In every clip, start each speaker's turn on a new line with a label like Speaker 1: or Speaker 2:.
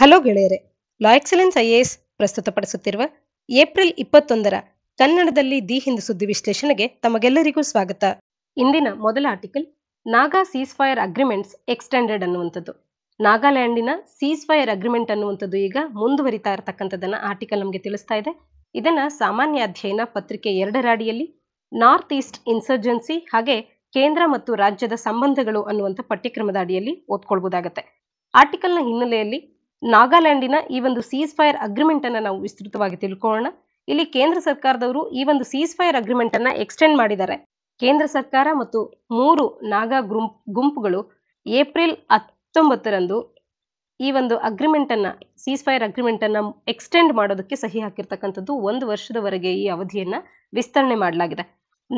Speaker 1: hello ಗೆಳೆಯರೆ law excellence I A S ಪ್ರಸ್ತುತಪಡಿಸುತ್ತಿರುವ April ಇಪ್ಪತ್ತೊಂದರ ಕನ್ನಡದಲ್ಲಿ ದಿ ಹಿಂದ್ ಸುದ್ದಿ ವಿಶ್ಲೇಷಣೆಗೆ ತಮಗೆಲ್ಲರಿಗೂ ಸ್ವಾಗತ ಇಂದಿನ ಮೊದಲ article Naga ceasefire agreements extended ಅನ್ನುವಂಥದ್ದು ನಾಗಾಲ್ಯಾಂಡಿನ ಸೀಸ್ ಫೈರ್ ಅಗ್ರಿಮೆಂಟ್ ಅನ್ನುವಂಥದ್ದು ಈಗ ಮುಂದುವರಿತಾ ಇರತಕ್ಕಂಥದ್ದನ್ನು ಆರ್ಟಿಕಲ್ ನಮಗೆ ತಿಳಿಸ್ತಾ ಇದೆ ಇದನ್ನ ಸಾಮಾನ್ಯ ಅಧ್ಯಯನ ಪತ್ರಿಕೆ ಎರಡರ ಅಡಿಯಲ್ಲಿ ನಾರ್ತ್ ಈಸ್ಟ್ ಇನ್ಸರ್ಜೆನ್ಸಿ ಹಾಗೆ ಕೇಂದ್ರ ಮತ್ತು ರಾಜ್ಯದ ಸಂಬಂಧಗಳು ಅನ್ನುವಂಥ ಪಠ್ಯಕ್ರಮದ ಅಡಿಯಲ್ಲಿ ಓದ್ಕೊಳ್ಬೋದಾಗತ್ತೆ ಆರ್ಟಿಕಲ್ನ ಹಿನ್ನೆಲೆಯಲ್ಲಿ ನಾಗಾಲ್ಯಾಂಡಿನ ಈ ಒಂದು ಸೀಸ್ ಫೈರ್ ಅಗ್ರಿಮೆಂಟ್ ಅನ್ನ ನಾವು ವಿಸ್ತೃತವಾಗಿ ತಿಳ್ಕೊಳ್ಳೋಣ ಇಲ್ಲಿ ಕೇಂದ್ರ ಸರ್ಕಾರದವರು ಈ ಒಂದು ಸೀಸ್ ಫೈರ್ ಅಗ್ರಿಮೆಂಟ್ ಅನ್ನ ಎಕ್ಸ್ಟೆಂಡ್ ಮಾಡಿದ್ದಾರೆ ಕೇಂದ್ರ ಸರ್ಕಾರ ಮತ್ತು ಮೂರು ನಾಗಾ ಗುಂಪ್ ಗುಂಪುಗಳು ಏಪ್ರಿಲ್ ಹತ್ತೊಂಬತ್ತರಂದು ಈ ಒಂದು ಅಗ್ರಿಮೆಂಟ್ ಅನ್ನ ಸೀಸ್ ಫೈರ್ ಅಗ್ರಿಮೆಂಟ್ ಅನ್ನ ಎಕ್ಸ್ಟೆಂಡ್ ಮಾಡೋದಕ್ಕೆ ಸಹಿ ಹಾಕಿರ್ತಕ್ಕಂಥದ್ದು ಒಂದು ವರ್ಷದವರೆಗೆ ಈ ಅವಧಿಯನ್ನ ವಿಸ್ತರಣೆ ಮಾಡಲಾಗಿದೆ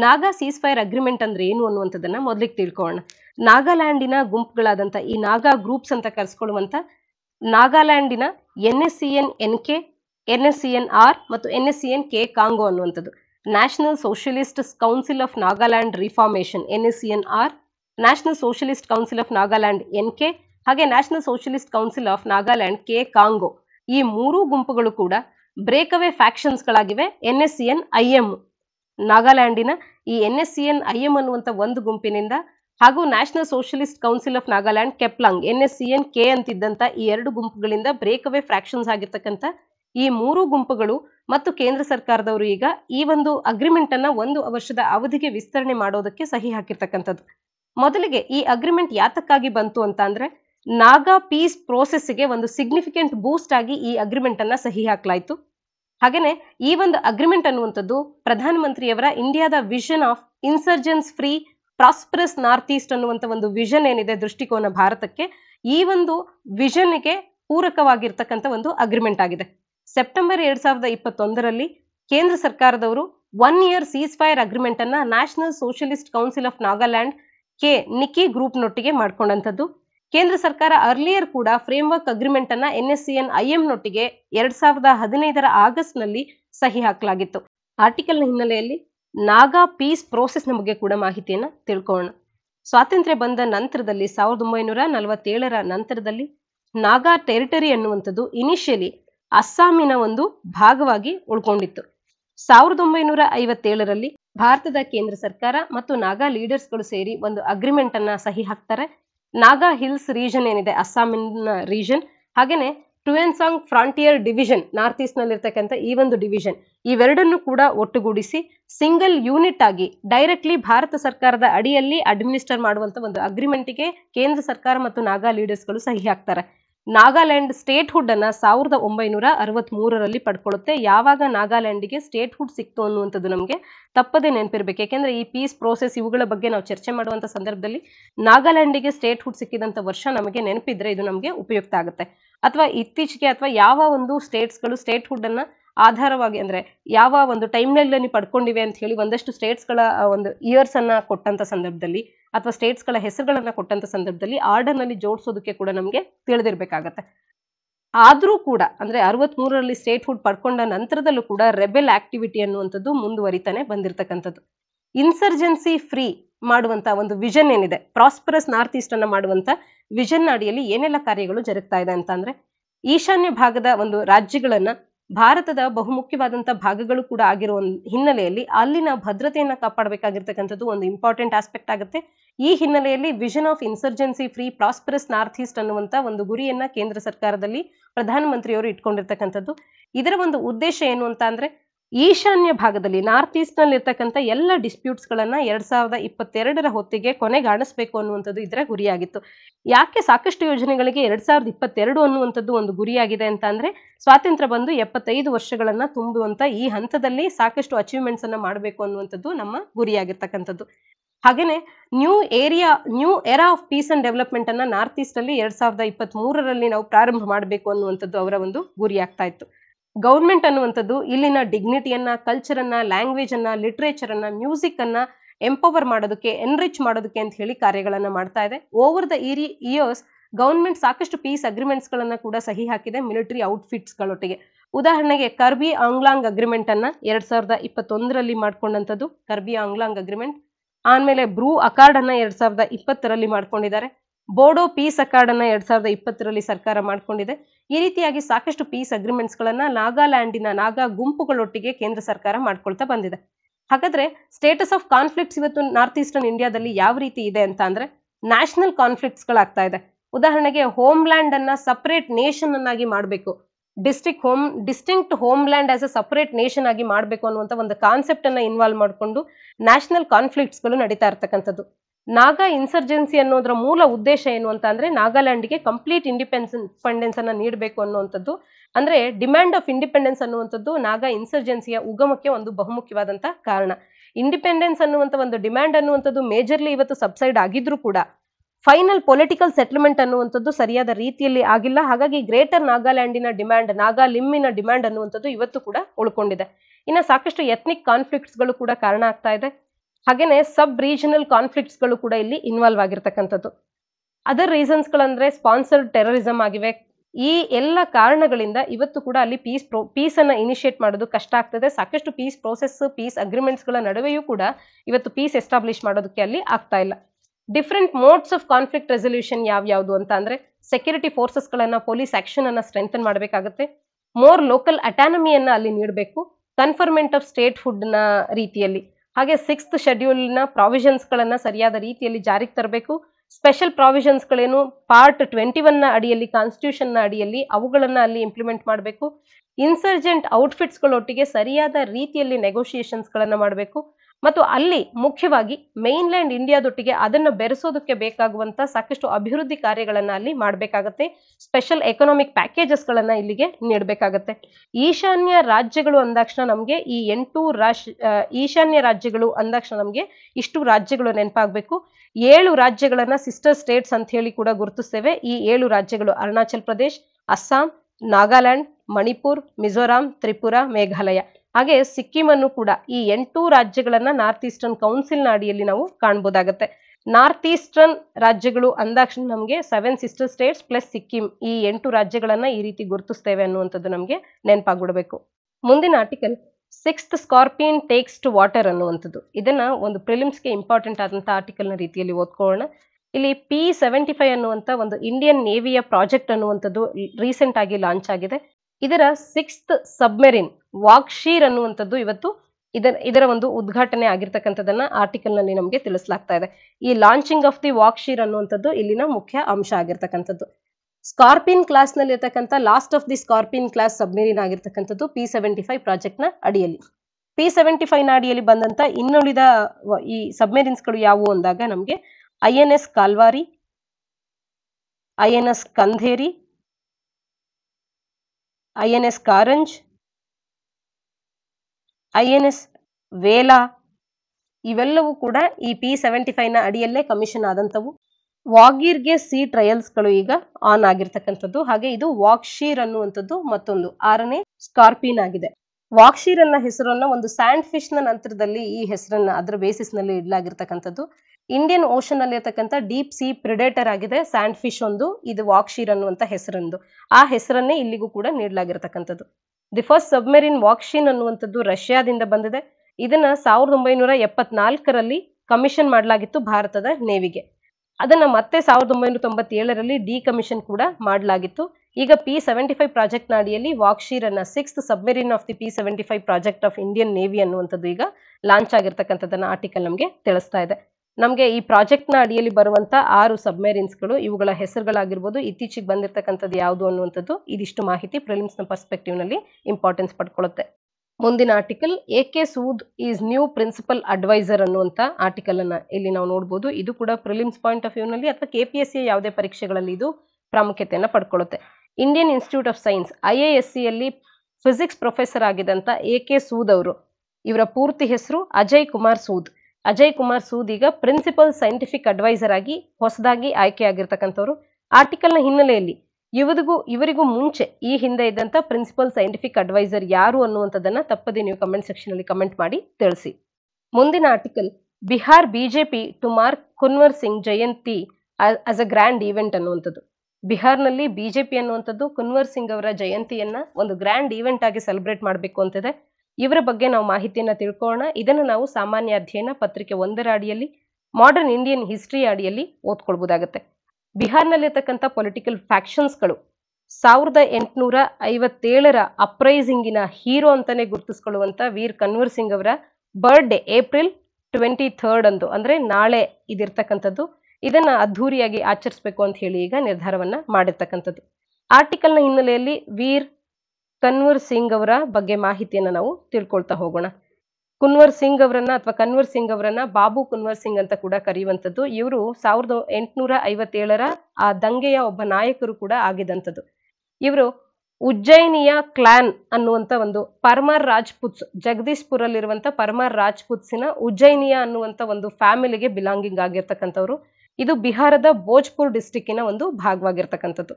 Speaker 1: ನಾಗಾ ಸೀಸ್ ಫೈರ್ ಅಗ್ರಿಮೆಂಟ್ ಅಂದ್ರೆ ಏನು ಅನ್ನುವಂಥದ್ದನ್ನ ಮೊದಲಿಗೆ ತಿಳ್ಕೊಳ್ಳೋಣ ನಾಗಾಲ್ಯಾಂಡಿನ ಗುಂಪುಗಳಾದಂಥ ಈ ನಾಗಾ ಗ್ರೂಪ್ಸ್ ಅಂತ ಕರೆಸ್ಕೊಳ್ಳುವಂತ ನಾಗಾಲ್ಯಾಂಡಿನ N S C N N K N S C N R ಮತ್ತು N S C N K Khango ಅನ್ನುವಂಥದ್ದು national socialist council of Nagaland reformation N S C N R national socialist council of Nagaland N K ಹಾಗೆ national socialist council of Nagaland K Khango ಈ ಮೂರೂ ಗುಂಪುಗಳು ಕೂಡ break away ಫ್ಯಾಕ್ಷನ್ಸ್ಗಳಾಗಿವೆ N S C N I M ನಾಗಾಲ್ಯಾಂಡಿನ ಈ N S C N I M ಅನ್ನುವಂಥ ಒಂದು ಗುಂಪಿನಿಂದ ಹಾಗೂ national socialist council of Nagaland Khaplang N C N K ಅಂತಿದ್ದಂತ ಈ ಎರಡು ಗುಂಪುಗಳಿಂದ ಬ್ರೇಕ್ ಅವೇ ಫ್ರಾಕ್ಷನ್ಸ್ ಆಗಿರ್ತಕ್ಕಂಥ ಈ ಮೂರು ಗುಂಪುಗಳು ಮತ್ತು ಕೇಂದ್ರ ಸರ್ಕಾರದವರು ಈಗ ಈ ಒಂದು ಅಗ್ರಿಮೆಂಟ್ ಅನ್ನ ಒಂದು ವರ್ಷದ ಅವಧಿಗೆ ವಿಸ್ತರಣೆ ಮಾಡೋದಕ್ಕೆ ಸಹಿ ಹಾಕಿರ್ತಕ್ಕಂಥದ್ದು ಮೊದಲಿಗೆ ಈ ಅಗ್ರಿಮೆಂಟ್ ಯಾತಕ್ಕಾಗಿ ಬಂತು ಅಂತ ಅಂದ್ರೆ ನಾಗಾ ಪೀಸ್ ಪ್ರೋಸೆಸ್ಗೆ ಒಂದು ಸಿಗ್ನಿಫಿಕೆಂಟ್ ಬೂಸ್ಟ್ ಆಗಿ ಈ ಅಗ್ರಿಮೆಂಟ್ ಅನ್ನ ಸಹಿ ಹಾಕಲಾಯಿತು ಹಾಗೇನೆ ಈ ಒಂದು ಅಗ್ರಿಮೆಂಟ್ ಅನ್ನುವಂಥದ್ದು ಪ್ರಧಾನಮಂತ್ರಿಯವರ ಇಂಡಿಯಾದ vision of insurgence free prosperous north east ಅನ್ನುವಂಥ ಒಂದು ವಿಷನ್ ಏನಿದೆ ದೃಷ್ಟಿಕೋನ ಭಾರತಕ್ಕೆ ಈ ಒಂದು ವಿಷನ್ಗೆ ಪೂರಕವಾಗಿರ್ತಕ್ಕಂಥ ಒಂದು ಅಗ್ರಿಮೆಂಟ್ ಆಗಿದೆ ಸೆಪ್ಟೆಂಬರ್ ಎರಡ್ ಸಾವಿರದ ಇಪ್ಪತ್ತೊಂದರಲ್ಲಿ ಕೇಂದ್ರ ಸರ್ಕಾರದವರು one year ceasefire agreement ಅನ್ನ national socialist council of Nagaland K Niki group ನೊಟ್ಟಿಗೆ ಮಾಡ್ಕೊಂಡಂಥದ್ದು ಕೇಂದ್ರ ಸರ್ಕಾರ ಅರ್ಲಿಯರ್ ಕೂಡ ಫ್ರೇಮ್ವರ್ಕ್ ಅಗ್ರಿಮೆಂಟ್ ಅನ್ನ N S C N I M ನೊಟ್ಟಿಗೆ ಎರಡ್ ಸಾವಿರದ ಹದಿನೈದರ ಆಗಸ್ಟ್ ನಲ್ಲಿ ಸಹಿ ಹಾಕಲಾಗಿತ್ತು ಆರ್ಟಿಕಲ್ ಹಿನ್ನೆಲೆಯಲ್ಲಿ ನಾಗಾ ಪೀಸ್ ಪ್ರೋಸೆಸ್ನ ಬಗ್ಗೆ ಕೂಡ ಮಾಹಿತಿಯನ್ನು ತಿಳ್ಕೊಳ್ಳೋಣ ಸ್ವಾತಂತ್ರ್ಯ ಬಂದ ನಂತರದಲ್ಲಿ ಸಾವಿರದ ಒಂಬೈನೂರ ನಲವತ್ತೇಳರ ನಂತರದಲ್ಲಿ ನಾಗಾ ಟೆರಿಟರಿ ಅನ್ನುವಂಥದ್ದು ಇನಿಷಿಯಲಿ ಅಸ್ಸಾಮಿನ ಒಂದು ಭಾಗವಾಗಿ ಉಳ್ಕೊಂಡಿತ್ತು ಸಾವಿರದ ಒಂಬೈನೂರ ಐವತ್ತೇಳರಲ್ಲಿ ಭಾರತದ ಕೇಂದ್ರ ಸರ್ಕಾರ ಮತ್ತು ನಾಗಾ ಲೀಡರ್ಸ್ ಗಳು ಸೇರಿ ಒಂದು ಅಗ್ರಿಮೆಂಟ್ ಅನ್ನ ಸಹಿ ಹಾಕ್ತಾರೆ ನಾಗಾ ಹಿಲ್ಸ್ ರೀಜನ್ ಏನಿದೆ ಅಸ್ಸಾಮಿನ ರೀಜನ್ ಹಾಗೇನೆ Tuensang frontier division north east ನಲ್ಲಿರ್ತಕ್ಕಂಥ ಈ ಒಂದು ಡಿವಿಷನ್ ಇವೆರಡನ್ನು ಕೂಡ ಒಟ್ಟುಗೂಡಿಸಿ ಸಿಂಗಲ್ ಯೂನಿಟ್ ಆಗಿ ಡೈರೆಕ್ಟ್ಲಿ ಭಾರತ ಸರ್ಕಾರದ ಅಡಿಯಲ್ಲಿ ಅಡ್ಮಿನಿಸ್ಟರ್ ಮಾಡುವಂತ ಒಂದು ಅಗ್ರಿಮೆಂಟಿಗೆ ಕೇಂದ್ರ ಸರ್ಕಾರ ಮತ್ತು ನಾಗಾ ಲೀಡರ್ಸ್ಗಳು ಸಹಿ ಹಾಕ್ತಾರೆ ನಾಗಾಲ್ಯಾಂಡ್ ಸ್ಟೇಟ್ ಹುಡ್ ಅನ್ನ ಸಾವಿರದ ಒಂಬೈನೂರ ಅರವತ್ತ್ ಮೂರರಲ್ಲಿ ಪಡ್ಕೊಳ್ಳುತ್ತೆ ಯಾವಾಗ ನಾಗಾಲ್ಯಾಂಡಿಗೆ ಸ್ಟೇಟ್ ಹುಡ್ ಸಿಕ್ತು ಅನ್ನುವಂಥದ್ದು ನಮಗೆ ತಪ್ಪದೇ ನೆನಪಿರ್ಬೇಕು ಯಾಕೆಂದ್ರೆ ಈ ಪೀಸ್ ಪ್ರೋಸೆಸ್ ಇವುಗಳ ಬಗ್ಗೆ ನಾವು ಚರ್ಚೆ ಮಾಡುವಂಥ ಸಂದರ್ಭದಲ್ಲಿ ನಾಗಾಲ್ಯಾಂಡಿಗೆ ಸ್ಟೇಟ್ ಹುಡ್ ಸಿಕ್ಕಿದಂಥ ವರ್ಷ ನಮಗೆ ನೆನಪಿದ್ರೆ ಇದು ನಮಗೆ ಉಪಯುಕ್ತ ಆಗುತ್ತೆ ಅಥವಾ ಇತ್ತೀಚೆಗೆ ಅಥವಾ ಯಾವ ಒಂದು ಸ್ಟೇಟ್ಸ್ಗಳು ಸ್ಟೇಟ್ ಹುಡ್ ಅನ್ನ ಆಧಾರವಾಗಿ ಅಂದರೆ ಯಾವ ಒಂದು ಟೈಮ್ನಲ್ಲಿ ಪಡ್ಕೊಂಡಿವೆ ಅಂತ ಹೇಳಿ ಒಂದಷ್ಟು ಸ್ಟೇಟ್ಸ್ಗಳ ಒಂದು ಇಯರ್ಸ್ ಅನ್ನ ಕೊಟ್ಟಂತ ಸಂದರ್ಭದಲ್ಲಿ ಅಥವಾ ಸ್ಟೇಟ್ಸ್ಗಳ ಹೆಸರುಗಳನ್ನು ಕೊಟ್ಟಂತ ಸಂದರ್ಭದಲ್ಲಿ ಆರ್ಡರ್ನಲ್ಲಿ ಜೋಡಿಸೋದಕ್ಕೆ ಕೂಡ ನಮಗೆ ತಿಳಿದಿರ್ಬೇಕಾಗತ್ತೆ ಆದರೂ ಕೂಡ ಅಂದರೆ ಸ್ಟೇಟ್ ಸ್ಟೇಟ್ಹುಡ್ ಪಡ್ಕೊಂಡ ನಂತರದಲ್ಲೂ ಕೂಡ ರೆಬೆಲ್ ಆಕ್ಟಿವಿಟಿ ಅನ್ನುವಂಥದ್ದು ಮುಂದುವರಿತಾನೆ ಬಂದಿರತಕ್ಕಂಥದ್ದು ಇನ್ಸರ್ಜೆನ್ಸಿ ಫ್ರೀ ಮಾಡುವಂಥ ಒಂದು ವಿಷನ್ ಏನಿದೆ ಪ್ರಾಸ್ಪರಸ್ ನಾರ್ತ್ ಈಸ್ಟ್ ಅನ್ನ ಮಾಡುವಂತ ವಿಷನ್ ಅಡಿಯಲ್ಲಿ ಏನೆಲ್ಲ ಕಾರ್ಯಗಳು ಜರುಗ್ತಾ ಇದೆ ಅಂತ ಅಂದ್ರೆ ಈಶಾನ್ಯ ಭಾಗದ ಒಂದು ರಾಜ್ಯಗಳನ್ನು ಭಾರತದ ಬಹುಮುಖ್ಯವಾದಂತಹ ಭಾಗಗಳು ಕೂಡ ಆಗಿರುವ ಹಿನ್ನೆಲೆಯಲ್ಲಿ ಅಲ್ಲಿನ ಭದ್ರತೆಯನ್ನ ಕಾಪಾಡಬೇಕಾಗಿರ್ತಕ್ಕಂಥದ್ದು ಒಂದು ಇಂಪಾರ್ಟೆಂಟ್ ಆಸ್ಪೆಕ್ಟ್ ಆಗುತ್ತೆ ಈ ಹಿನ್ನೆಲೆಯಲ್ಲಿ vision of insurgency free prosperous north east ಅನ್ನುವಂತ ಒಂದು ಗುರಿಯನ್ನ ಕೇಂದ್ರ ಸರ್ಕಾರದಲ್ಲಿ ಪ್ರಧಾನಮಂತ್ರಿಯವರು ಇಟ್ಕೊಂಡಿರ್ತಕ್ಕಂಥದ್ದು ಇದರ ಒಂದು ಉದ್ದೇಶ ಏನು ಅಂತ ಅಂದ್ರೆ ಈಶಾನ್ಯ ಭಾಗದಲ್ಲಿ ನಾರ್ತ್ ಈಸ್ಟ್ ನಲ್ಲಿ ಇರ್ತಕ್ಕಂಥ ಎಲ್ಲ ಡಿಸ್ಪ್ಯೂಟ್ಸ್ ಎರಡ್ ಸಾವಿರದ ಇಪ್ಪತ್ತೆರಡರ ಹೊತ್ತಿಗೆ ಕೊನೆಗಾಣಿಸ್ಬೇಕು ಅನ್ನುವಂಥದ್ದು ಇದರ ಗುರಿಯಾಗಿತ್ತು ಯಾಕೆ ಸಾಕಷ್ಟು ಯೋಜನೆಗಳಿಗೆ ಎರಡ್ ಸಾವಿರದ ಇಪ್ಪತ್ತೆರಡು ಅನ್ನುವಂಥದ್ದು ಒಂದು ಗುರಿಯಾಗಿದೆ ಅಂತ ಅಂದ್ರೆ ಸ್ವಾತಂತ್ರ್ಯ ಬಂದು ಎಪ್ಪತ್ತೈದು ವರ್ಷಗಳನ್ನ ತುಂಬುವಂತ ಈ ಹಂತದಲ್ಲಿ ಸಾಕಷ್ಟು ಅಚೀವ್ಮೆಂಟ್ಸ್ ಅನ್ನ ಮಾಡಬೇಕು ಅನ್ನುವಂಥದ್ದು ನಮ್ಮ ಗುರಿಯಾಗಿರ್ತಕ್ಕಂಥದ್ದು ಹಾಗೇನೆ new area new era of peace and development ಅನ್ನ ನಾರ್ತ್ ಈಸ್ಟ್ ಅಲ್ಲಿ ಎರಡ್ ಸಾವಿರದ ಇಪ್ಪತ್ತ್ ಮೂರರಲ್ಲಿ ನಾವು ಪ್ರಾರಂಭ ಮಾಡಬೇಕು ಅನ್ನುವಂಥದ್ದು ಅವರ ಒಂದು ಗುರಿಯಾಗ್ತಾ ಇತ್ತು ಗೌರ್ಮೆಂಟ್ ಅನ್ನುವಂಥದ್ದು ಇಲ್ಲಿನ ಡಿಗ್ನಿಟಿಯನ್ನ ಕಲ್ಚರ್ ಅನ್ನ ಲ್ಯಾಂಗ್ವೇಜ್ ಅನ್ನ ಲಿಟ್ರೇಚರ್ ಅನ್ನ ಮ್ಯೂಸಿಕ್ ಅನ್ನ ಎಂಪವರ್ ಮಾಡೋದಕ್ಕೆ ಎನ್ರಿಚ್ ಮಾಡೋದಕ್ಕೆ ಅಂತ ಹೇಳಿ ಕಾರ್ಯಗಳನ್ನ ಮಾಡ್ತಾ ಇದೆ ಓವರ್ ದ ಇರಿ ಇಯರ್ಸ್ ಗೌರ್ಮೆಂಟ್ ಸಾಕಷ್ಟು ಪೀಸ್ ಅಗ್ರಿಮೆಂಟ್ಸ್ ಗಳನ್ನ ಕೂಡ ಸಹಿ ಹಾಕಿದೆ ಮಿಲಿಟರಿ ಔಟ್ಫಿಟ್ಸ್ ಗಳೊಟ್ಟಿಗೆ ಉದಾಹರಣೆಗೆ ಕರ್ಬಿ ಆಂಗ್ಲಾಂಗ್ ಅಗ್ರಿಮೆಂಟ್ ಅನ್ನ ಎರಡ್ ಸಾವಿರದ ಇಪ್ಪತ್ತೊಂದರಲ್ಲಿ ಮಾಡ್ಕೊಂಡಂಥದ್ದು ಕರ್ಬಿ ಆಂಗ್ಲಾಂಗ್ ಅಗ್ರಿಮೆಂಟ್ ಆಮೇಲೆ ಬ್ರೂ ಅಕಾರ್ಡ್ ಅನ್ನ ಎರಡ್ ಸಾವಿರದ ಇಪ್ಪತ್ತರಲ್ಲಿ ಮಾಡ್ಕೊಂಡಿದ್ದಾರೆ ಬೋಡೋ ಪೀಸ್ ಅಕಾರ್ಡ್ ಅನ್ನ ಎರಡ್ ಸಾವಿರದ ಇಪ್ಪತ್ತರಲ್ಲಿ ಸರ್ಕಾರ ಮಾಡಿಕೊಂಡಿದೆ ಈ ರೀತಿಯಾಗಿ ಸಾಕಷ್ಟು ಪೀಸ್ ಅಗ್ರಿಮೆಂಟ್ಸ್ ಗಳನ್ನ ನಾಗಾಲ್ಯಾಂಡಿನ ನಾಗಾ ಗುಂಪುಗಳೊಟ್ಟಿಗೆ ಕೇಂದ್ರ ಸರ್ಕಾರ ಮಾಡ್ಕೊಳ್ತಾ ಬಂದಿದೆ ಹಾಗಾದ್ರೆ ಸ್ಟೇಟಸ್ ಆಫ್ ಕಾನ್ಫ್ಲಿಕ್ಟ್ಸ್ ಇವತ್ತು ನಾರ್ತ್ ಈಸ್ಟರ್ನ್ ಇಂಡಿಯಾದಲ್ಲಿ ಯಾವ ರೀತಿ ಇದೆ ಅಂತ ಅಂದ್ರೆ ನ್ಯಾಷನಲ್ ಕಾನ್ಫ್ಲಿಕ್ಟ್ಸ್ ಗಳಾಗ್ತಾ ಇದೆ ಉದಾಹರಣೆಗೆ ಹೋಮ್ಲ್ಯಾಂಡ್ ಅನ್ನ ಸಪರೇಟ್ ನೇಷನ್ ಅನ್ನಾಗಿ ಮಾಡಬೇಕು district home distinct homeland as a separate nation ಆಗಿ ಮಾಡಬೇಕು ಅನ್ನುವಂಥ ಒಂದು ಕಾನ್ಸೆಪ್ಟ್ ಅನ್ನ ಇನ್ವಾಲ್ವ್ ಮಾಡಿಕೊಂಡು ನ್ಯಾಷನಲ್ ಗಳು ನಡೀತಾ ಇರ್ತಕ್ಕಂಥದ್ದು ನಾಗಾ ಇನ್ಸರ್ಜೆನ್ಸಿ ಅನ್ನೋದ್ರ ಮೂಲ ಉದ್ದೇಶ ಏನು ಅಂತ ಅಂದ್ರೆ ನಾಗಾಲ್ಯಾಂಡ್ಗೆ ಕಂಪ್ಲೀಟ್ ಇಂಡಿಪೆಂಡೆನ್ಸ್ ಅನ್ನ ನೀಡಬೇಕು ಅನ್ನುವಂಥದ್ದು ಅಂದ್ರೆ ಡಿಮ್ಯಾಂಡ್ ಆಫ್ ಇಂಡಿಪೆಂಡೆನ್ಸ್ ಅನ್ನುವಂಥದ್ದು ನಾಗಾ ಇನ್ಸರ್ಜೆನ್ಸಿಯ ಉಗಮಕ್ಕೆ ಒಂದು ಬಹುಮುಖ್ಯವಾದಂತಹ ಕಾರಣ ಇಂಡಿಪೆಂಡೆನ್ಸ್ ಅನ್ನುವಂಥ ಒಂದು ಡಿಮ್ಯಾಂಡ್ ಅನ್ನುವಂಥದ್ದು ಮೇಜರ್ಲಿ ಇವತ್ತು ಸಬ್ಸೈಡ್ ಆಗಿದ್ರು ಕೂಡ ಫೈನಲ್ ಪೊಲಿಟಿಕಲ್ ಸೆಟಲ್ಮೆಂಟ್ ಅನ್ನುವಂಥದ್ದು ಸರಿಯಾದ ರೀತಿಯಲ್ಲಿ ಆಗಿಲ್ಲ ಹಾಗಾಗಿ ಗ್ರೇಟರ್ ನಾಗಾಲ್ಯಾಂಡಿನ ಡಿಮ್ಯಾಂಡ್ ನಾಗಾ ಲಿಮ್ಮಿನ ಡಿಮ್ಯಾಂಡ್ ಅನ್ನುವಂಥದ್ದು ಇವತ್ತು ಕೂಡ ಉಳ್ಕೊಂಡಿದೆ ಇನ್ನು ಸಾಕಷ್ಟು ಎತ್ನಿಕ್ ಕಾನ್ಫ್ಲಿಕ್ಟ್ಸ್ಗಳು ಕೂಡ ಕಾರಣ ಆಗ್ತಾ ಇದೆ ಹಾಗೇನೆ ಸಬ್ ರೀಜನಲ್ ಕಾನ್ಫ್ಲಿಕ್ಟ್ಸ್ಗಳು ಕೂಡ ಇಲ್ಲಿ ಇನ್ವಾಲ್ವ್ ಆಗಿರ್ತಕ್ಕಂಥದ್ದು ಅದರ್ ರೀಸನ್ಸ್ಗಳಂದ್ರೆ ಸ್ಪಾನ್ಸರ್ಡ್ ಟೆರರಿಸಮ್ ಆಗಿವೆ ಈ ಎಲ್ಲ ಕಾರಣಗಳಿಂದ ಇವತ್ತು ಕೂಡ ಅಲ್ಲಿ ಪೀಸ್ ಪ್ರೊ ಪೀಸನ್ನು ಇನಿಷಿಯೇಟ್ ಮಾಡೋದು ಕಷ್ಟ ಆಗ್ತದೆ ಸಾಕಷ್ಟು ಪೀಸ್ ಪ್ರೋಸೆಸ್ ಪೀಸ್ ಅಗ್ರಿಮೆಂಟ್ಸ್ಗಳ ನಡುವೆಯೂ ಕೂಡ ಇವತ್ತು ಪೀಸ್ ಎಸ್ಟಾಬ್ಲಿಷ್ ಮಾಡೋದಕ್ಕೆ ಅಲ್ಲಿ ಆಗ್ತಾ ಇಲ್ಲ different modes of conflict resolution ಯಾವ್ಯಾವುದು ಅಂತ ಅಂದ್ರೆ ಸೆಕ್ಯೂರಿಟಿ ಫೋರ್ಸಸ್ಗಳನ್ನು ಪೊಲೀಸ್ ಆಕ್ಷನ್ ಅನ್ನ ಸ್ಟ್ರೆಂಥನ್ ಮಾಡಬೇಕಾಗುತ್ತೆ ಮೋರ್ ಲೋಕಲ್ ಅಟಾನಮಿಯನ್ನು ಅಲ್ಲಿ ನೀಡಬೇಕು ಕನ್ಫರ್ಮೆಂಟ್ ಆಫ್ ಸ್ಟೇಟ್ ನ ರೀತಿಯಲ್ಲಿ ಹಾಗೆ ಸಿಕ್ಸ್ತ್ ಶೆಡ್ಯೂಲ್ನ ಗಳನ್ನ ಸರಿಯಾದ ರೀತಿಯಲ್ಲಿ ಜಾರಿಗೆ ತರಬೇಕು ಸ್ಪೆಷಲ್ ಪ್ರಾವಿಷನ್ಸ್ಗಳೇನು ಪಾರ್ಟ್ ಟ್ವೆಂಟಿ ಒನ್ ನ ಅಡಿಯಲ್ಲಿ ನ ಅಡಿಯಲ್ಲಿ ಅವುಗಳನ್ನು ಅಲ್ಲಿ ಇಂಪ್ಲಿಮೆಂಟ್ ಮಾಡಬೇಕು ಇನ್ಸರ್ಜೆಂಟ್ ಔಟ್ಫಿಟ್ಸ್ಗಳೊಟ್ಟಿಗೆ ಸರಿಯಾದ ರೀತಿಯಲ್ಲಿ ನೆಗೋಷಿಯೇಷನ್ಸ್ಗಳನ್ನು ಮಾಡಬೇಕು ಮತ್ತು ಅಲ್ಲಿ ಮುಖ್ಯವಾಗಿ ಮೇನ್ಲ್ಯಾಂಡ್ ಇಂಡಿಯಾದೊಟ್ಟಿಗೆ ಅದನ್ನು ಬೆರೆಸೋದಕ್ಕೆ ಬೇಕಾಗುವಂತ ಸಾಕಷ್ಟು ಅಭಿವೃದ್ಧಿ ಕಾರ್ಯಗಳನ್ನ ಅಲ್ಲಿ ಮಾಡಬೇಕಾಗತ್ತೆ ಸ್ಪೆಷಲ್ ಎಕನಾಮಿಕ್ ಪ್ಯಾಕೇಜಸ್ ಇಲ್ಲಿಗೆ ನೀಡಬೇಕಾಗತ್ತೆ ಈಶಾನ್ಯ ರಾಜ್ಯಗಳು ಅಂದಾಕ್ಷಣ ನಮಗೆ ಈ ಎಂಟು ರಾಶ್ ಈಶಾನ್ಯ ರಾಜ್ಯಗಳು ಅಂದಾಕ್ಷಣ ನಮಗೆ ಇಷ್ಟು ರಾಜ್ಯಗಳು ನೆನಪಾಗಬೇಕು ಏಳು ರಾಜ್ಯಗಳನ್ನ ಸಿಸ್ಟರ್ ಸ್ಟೇಟ್ಸ್ ಅಂತ ಹೇಳಿ ಕೂಡ ಗುರುತಿಸ್ತೇವೆ ಈ ಏಳು ರಾಜ್ಯಗಳು ಅರುಣಾಚಲ್ ಪ್ರದೇಶ್ ಅಸ್ಸಾಂ ನಾಗಾಲ್ಯಾಂಡ್ ಮಣಿಪುರ್ ಮಿಜೋರಾಂ ತ್ರಿಪುರ ಮೇಘಾಲಯ ಹಾಗೆ ಸಿಕ್ಕಿಂ ಅನ್ನು ಕೂಡ ಈ ಎಂಟು ರಾಜ್ಯಗಳನ್ನ ನಾರ್ತ್ ಈಸ್ಟರ್ನ್ ಕೌನ್ಸಿಲ್ ಅಡಿಯಲ್ಲಿ ನಾವು ಕಾಣ್ಬೋದಾಗತ್ತೆ ನಾರ್ತ್ ಈಸ್ಟರ್ನ್ ರಾಜ್ಯಗಳು ಅಂದಾಕ್ಷಣ ನಮಗೆ seven sister states plus Sikkim ಈ ಎಂಟು ರಾಜ್ಯಗಳನ್ನ ಈ ರೀತಿ ಗುರುತಿಸ್ತೇವೆ ಅನ್ನುವಂಥದ್ದು ನಮಗೆ ನೆನಪಾಗ್ಬಿಡಬೇಕು ಮುಂದಿನ article sixth scorpion takes to water ಅನ್ನುವಂಥದ್ದು ಇದನ್ನ ಒಂದು ಗೆ ಇಂಪಾರ್ಟೆಂಟ್ ಆದಂಥ ಆರ್ಟಿಕಲ್ನ ರೀತಿಯಲ್ಲಿ ಓದ್ಕೊಳ್ಳೋಣ ಇಲ್ಲಿ ಪಿ ಸೆವೆಂಟಿ ಫೈವ್ ಅನ್ನುವಂಥ ಒಂದು ಇಂಡಿಯನ್ ನೇವಿಯ ಪ್ರಾಜೆಕ್ಟ್ ಅನ್ನುವಂಥದ್ದು ರೀಸೆಂಟ್ ಆಗಿ ಲಾಂಚ್ ಆಗಿದೆ ಇದರ ಸಿಕ್ಸ್ತ್ ಸಬ್ಮೆರಿನ್ ವಾಕ್ಶೀರ್ ಅನ್ನುವಂಥದ್ದು ಇವತ್ತು ಇದರ ಇದರ ಒಂದು ಉದ್ಘಾಟನೆ ಆಗಿರ್ತಕ್ಕಂಥದ್ದನ್ನ ಆರ್ಟಿಕಲ್ ನಲ್ಲಿ ನಮಗೆ ತಿಳಿಸಲಾಗ್ತಾ ಇದೆ ಈ ಲಾಂಚಿಂಗ್ ಆಫ್ ದಿ ವಾಕ್ಶೀರ್ ಅನ್ನುವಂಥದ್ದು ಇಲ್ಲಿನ ಮುಖ್ಯ ಅಂಶ ಆಗಿರ್ತಕ್ಕಂಥದ್ದು ಸ್ಕಾರ್ಪಿನ್ ಕ್ಲಾಸ್ ನಲ್ಲಿ ಇರತಕ್ಕಂಥ last of the Scorpene class submarine ಆಗಿರ್ತಕ್ಕಂಥದ್ದು ಪಿ ಸೆವೆಂಟಿ ಫೈವ್ ಪ್ರಾಜೆಕ್ಟ್ ನ ಅಡಿಯಲ್ಲಿ ಪಿ ಸೆವೆಂಟಿ ಫೈವ್ ನ ಅಡಿಯಲ್ಲಿ ಬಂದಂತ ಇನ್ನುಳಿದ ಈ ಸಬ್ಮೆರಿನ್ಸ್ ಗಳು ಯಾವುವು ಅಂದಾಗ ನಮಗೆ I N S Kalvari I N S Khanderi I N S Karanj I N S Vela ಇವೆಲ್ಲವೂ ಕೂಡ ಈ ಪಿ ಸೆವೆಂಟಿ ಫೈವ್ನ ಅಡಿಯಲ್ಲೇ ಕಮಿಷನ್ ಆದಂಥವು ವಾಗೀರ್ಗೆ ಸಿ ಟ್ರಯಲ್ಸ್ಗಳು ಈಗ ಆನ್ ಆಗಿರ್ತಕ್ಕಂಥದ್ದು ಹಾಗೆ ಇದು ವಾಕ್ಷೀರ್ ಅನ್ನುವಂಥದ್ದು ಮತ್ತೊಂದು ಆರನೇ ಸ್ಕಾರ್ಪಿನ್ ಆಗಿದೆ ವಾಕ್ಷೀರ್ ಅನ್ನ ಹೆಸರನ್ನ ಒಂದು ಸ್ಯಾಂಡ್ ಫಿಶ್ ನಂತರದಲ್ಲಿ ಈ ಹೆಸರನ್ನ ಅದರ ಬೇಸಿಸ್ ನಲ್ಲಿ ಇಡಲಾಗಿರ್ತಕ್ಕಂಥದ್ದು ಇಂಡಿಯನ್ ಓಷನ್ ಇರತಕ್ಕಂತ ಡೀಪ್ ಸಿ ಪ್ರಿಡೇಟರ್ ಆಗಿದೆ ಸ್ಯಾಂಡ್ ಫಿಶ್ ಒಂದು ಇದು ವಾಕ್ಶೀರ್ ಅನ್ನುವಂಥ ಹೆಸರೊಂದು ಆ ಹೆಸರನ್ನೇ ಇಲ್ಲಿಗೂ ಕೂಡ ನೀಡಲಾಗಿರ್ತಕ್ಕಂಥದ್ದು ದಿ ಫಸ್ಟ್ ಸಬ್ಮೆರಿನ್ ವಾಕ್ಶೀನ್ ಅನ್ನುವಂಥದ್ದು ರಷ್ಯಾದಿಂದ ಬಂದಿದೆ ಇದನ್ನ ಸಾವಿರದ ಒಂಬೈನೂರ ಎಪ್ಪತ್ನಾಲ್ಕರಲ್ಲಿ ಕಮಿಷನ್ ಮಾಡಲಾಗಿತ್ತು ಭಾರತದ ನೇವಿಗೆ ಅದನ್ನ ಮತ್ತೆ ಸಾವಿರದ ಒಂಬೈನೂರ ತೊಂಬತ್ತೇಳರಲ್ಲಿ ಡಿ ಕಮಿಷನ್ ಕೂಡ ಮಾಡಲಾಗಿತ್ತು ಈಗ ಪಿ ಸೆವೆಂಟಿ ಫೈವ್ ಪ್ರಾಜೆಕ್ಟ್ ನಾಡಿಯಲ್ಲಿ ವಾಕ್ಶೀರ್ ಅನ್ನ sixth submarine of the P seventy five project of Indian navy ಅನ್ನುವಂಥದ್ದು ಈಗ ಲಾಂಚ್ ಆಗಿರ್ತಕ್ಕಂಥದ್ದನ್ನ ಆರ್ಟಿಕಲ್ ನಮಗೆ ತಿಳಿಸ್ತಾ ಇದೆ ನಮಗೆ ಈ ಪ್ರಾಜೆಕ್ಟ್ನ ಅಡಿಯಲ್ಲಿ ಬರುವಂಥ ಆರು ಸಬ್ಮೆರಿನ್ಸ್ಗಳು ಇವುಗಳ ಹೆಸರುಗಳಾಗಿರ್ಬೋದು ಇತ್ತೀಚೆಗೆ ಬಂದಿರತಕ್ಕಂಥದ್ದು ಯಾವುದು ಅನ್ನುವಂಥದ್ದು ಇದಿಷ್ಟು ಮಾಹಿತಿ ಪ್ರಿಲಿಮ್ಸ್ನ ಪರ್ಸ್ಪೆಕ್ಟಿವ್ನಲ್ಲಿ ಇಂಪಾರ್ಟೆನ್ಸ್ ಪಡ್ಕೊಳ್ಳುತ್ತೆ ಮುಂದಿನ article A K Sood is new principal adviser ಅನ್ನುವಂಥ ಆರ್ಟಿಕಲ್ ಅನ್ನ ಇಲ್ಲಿ ನಾವು ನೋಡಬಹುದು ಇದು ಕೂಡ ಪ್ರಿಲಿಮ್ಸ್ ಪಾಯಿಂಟ್ ಆಫ್ ವ್ಯೂನಲ್ಲಿ ಅಥವಾ ಕೆ ಪಿ ಎಸ್ ಸಿ ಯಾವುದೇ ಪರೀಕ್ಷೆಗಳಲ್ಲಿ ಇದು ಪ್ರಾಮುಖ್ಯತೆಯನ್ನು ಪಡ್ಕೊಳ್ಳುತ್ತೆ Indian institute of science I A S ಸಿಯಲ್ಲಿ ಫಿಸಿಕ್ಸ್ ಪ್ರೊಫೆಸರ್ ಆಗಿದ್ದಂಥ ಎ ಕೆ ಸೂದ್ ಅವರು ಇವರ ಪೂರ್ತಿ ಹೆಸರು ಅಜಯ್ ಕುಮಾರ್ ಸೂದ್ ಅಜಯ್ ಕುಮಾರ್ ಸೂದ್ ಈಗ ಪ್ರಿನ್ಸಿಪಲ್ ಸೈಂಟಿಫಿಕ್ ಅಡ್ವೈಸರ್ ಆಗಿ ಹೊಸದಾಗಿ ಆಯ್ಕೆಯಾಗಿರ್ತಕ್ಕಂಥವ್ರು ಆರ್ಟಿಕಲ್ನ ಹಿನ್ನೆಲೆಯಲ್ಲಿ ಇವರಿಗೂ ಇವರಿಗೂ ಮುಂಚೆ ಈ ಹಿಂದೆ ಇದ್ದಂಥ ಪ್ರಿನ್ಸಿಪಲ್ ಸೈಂಟಿಫಿಕ್ ಅಡ್ವೈಸರ್ ಯಾರು ಅನ್ನುವಂಥದ್ದನ್ನ ತಪ್ಪದೆ ನೀವು ಕಮೆಂಟ್ ಅಲ್ಲಿ ಕಮೆಂಟ್ ಮಾಡಿ ತಿಳಿಸಿ ಮುಂದಿನ article Bihar BJP to mark Kunwar Singh Jayanti as a grand event ಅನ್ನುವಂಥದ್ದು ಬಿಹಾರ್ನಲ್ಲಿ ಬಿಜೆಪಿ ಅನ್ನುವಂಥದ್ದು ಕುನ್ವರ್ ಸಿಂಗ್ ಅವರ ಜಯಂತಿಯನ್ನ ಒಂದು ಗ್ರ್ಯಾಂಡ್ ಈವೆಂಟ್ ಆಗಿ ಸೆಲೆಬ್ರೇಟ್ ಮಾಡಬೇಕು ಅಂತಿದೆ ಇವರ ಬಗ್ಗೆ ನಾವು ಮಾಹಿತಿಯನ್ನು ತಿಳ್ಕೊಳ್ಳೋಣ ಇದನ್ನು ನಾವು ಸಾಮಾನ್ಯ ಅಧ್ಯಯನ ಪತ್ರಿಕೆ ಒಂದರ ಅಡಿಯಲ್ಲಿ ಮಾಡರ್ನ್ ಇಂಡಿಯನ್ ಹಿಸ್ಟ್ರಿ ಅಡಿಯಲ್ಲಿ ಓದ್ಕೊಳ್ಬಹುದಾಗತ್ತೆ ಬಿಹಾರ್ನಲ್ಲಿರ್ತಕ್ಕಂಥ ಪೊಲಿಟಿಕಲ್ ಫ್ಯಾಕ್ಷನ್ಸ್ಗಳು ಸಾವಿರದ ಎಂಟುನೂರ ಐವತ್ತೇಳರ ಅಪ್ರೈಸಿಂಗಿನ ಹೀರೋ ಅಂತಾನೆ ಗುರುತಿಸ್ಕೊಳ್ಳುವಂತ ವೀರ್ ಕನ್ವರ್ ಸಿಂಗ್ ಅವರ ಬರ್ಡೇ ಏಪ್ರಿಲ್ ಟ್ವೆಂಟಿ ಥರ್ಡ್ ಅಂದು ಅಂದ್ರೆ ನಾಳೆ ಇದಿರ್ತಕ್ಕಂಥದ್ದು ಇದನ್ನ ಅದ್ಧೂರಿಯಾಗಿ ಆಚರಿಸಬೇಕು ಅಂತ ಹೇಳಿ ಈಗ ನಿರ್ಧಾರವನ್ನ ಮಾಡಿರ್ತಕ್ಕಂಥದ್ದು ಆರ್ಟಿಕಲ್ನ ಹಿನ್ನೆಲೆಯಲ್ಲಿ ವೀರ್ ಕನ್ವರ್ ಸಿಂಗ್ ಅವರ ಬಗ್ಗೆ ಮಾಹಿತಿಯನ್ನು ನಾವು ತಿಳ್ಕೊಳ್ತಾ ಹೋಗೋಣ ಕುನ್ವರ್ ಸಿಂಗ್ ಅವರನ್ನ ಅಥವಾ ಕನ್ವರ್ ಸಿಂಗ್ ಅವರನ್ನ ಬಾಬು ಕುನ್ವರ್ ಸಿಂಗ್ ಅಂತ ಕೂಡ ಕರೆಯುವಂಥದ್ದು ಇವರು ಸಾವಿರದ ಎಂಟುನೂರ ಐವತ್ತೇಳರ ಆ ದಂಗೆಯ ಒಬ್ಬ ನಾಯಕರು ಕೂಡ ಆಗಿದಂಥದ್ದು ಇವರು ಉಜ್ಜಯಿನಿಯ ಕ್ಲಾನ್ ಅನ್ನುವಂಥ ಒಂದು ಪರ್ಮಾರ್ ರಾಜ್ಪುತ್ಸ್ ಜಗದೀಶ್ಪುರಲ್ಲಿರುವಂಥ ಪರ್ಮಾರ್ ರಾಜ್ಪುತ್ಸಿನ ಉಜ್ಜಯಿನಿಯ ಅನ್ನುವಂಥ ಒಂದು ಫ್ಯಾಮಿಲಿಗೆ ಬಿಲಾಂಗಿಂಗ್ ಆಗಿರ್ತಕ್ಕಂಥವ್ರು ಇದು ಬಿಹಾರದ ಭೋಜ್ಪುರ್ ಡಿಸ್ಟಿಕ್ಕಿನ ಒಂದು ಭಾಗವಾಗಿರ್ತಕ್ಕಂಥದ್ದು